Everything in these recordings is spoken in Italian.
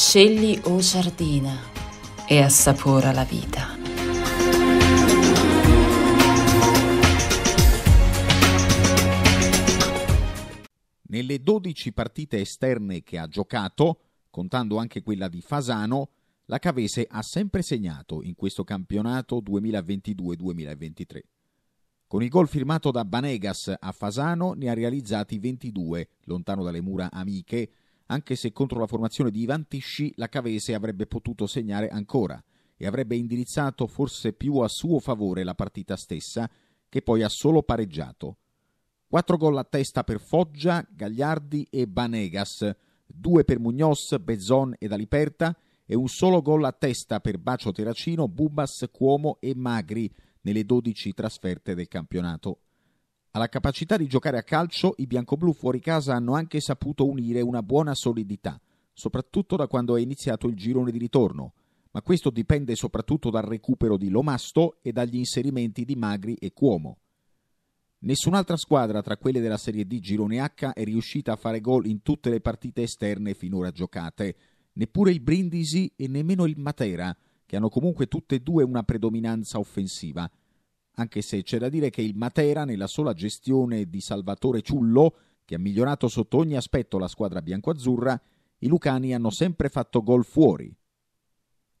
Scegli o giardina e assapora la vita. Nelle 12 partite esterne che ha giocato, contando anche quella di Fasano, la Cavese ha sempre segnato in questo campionato 2022-2023. Con il gol firmato da Banegas a Fasano ne ha realizzati 22, lontano dalle mura amiche, anche se contro la formazione di Ivan Tisci la Cavese avrebbe potuto segnare ancora e avrebbe indirizzato forse più a suo favore la partita stessa, che poi ha solo pareggiato. Quattro gol a testa per Foggia, Gagliardi e Banegas, due per Mugnos, Bezzon ed Aliperta e un solo gol a testa per Bacio Terracino, Bubas, Cuomo e Magri nelle 12 trasferte del campionato. Alla capacità di giocare a calcio i biancoblù fuori casa hanno anche saputo unire una buona solidità, soprattutto da quando è iniziato il girone di ritorno, ma questo dipende soprattutto dal recupero di Lomasto e dagli inserimenti di Magri e Cuomo. Nessun'altra squadra tra quelle della Serie D Girone H è riuscita a fare gol in tutte le partite esterne finora giocate, neppure il Brindisi e nemmeno il Matera, che hanno comunque tutte e due una predominanza offensiva anche se c'è da dire che il Matera, nella sola gestione di Salvatore Ciullo, che ha migliorato sotto ogni aspetto la squadra biancoazzurra, i lucani hanno sempre fatto gol fuori.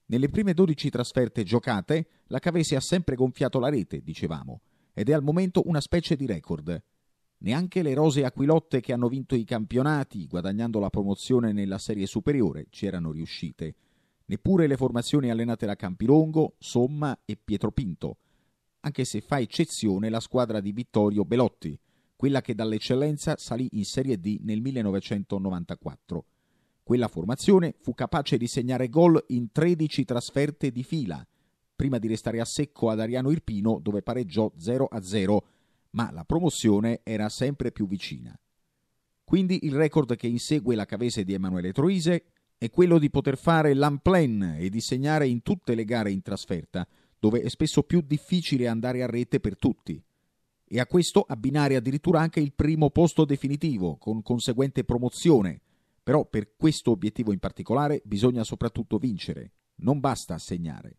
Nelle prime 12 trasferte giocate, la Cavesi ha sempre gonfiato la rete, dicevamo, ed è al momento una specie di record. Neanche le rose aquilotte che hanno vinto i campionati, guadagnando la promozione nella serie superiore, ci erano riuscite. Neppure le formazioni allenate da Campilongo, Somma e Pietro Pinto, anche se fa eccezione la squadra di Vittorio Belotti, quella che dall'eccellenza salì in Serie D nel 1994. Quella formazione fu capace di segnare gol in 13 trasferte di fila, prima di restare a secco ad Ariano Irpino dove pareggiò 0-0, ma la promozione era sempre più vicina. Quindi il record che insegue la cavese di Emanuele Troise è quello di poter fare l'unplan e di segnare in tutte le gare in trasferta – dove è spesso più difficile andare a rete per tutti. E a questo abbinare addirittura anche il primo posto definitivo, con conseguente promozione. Però per questo obiettivo in particolare bisogna soprattutto vincere, non basta segnare.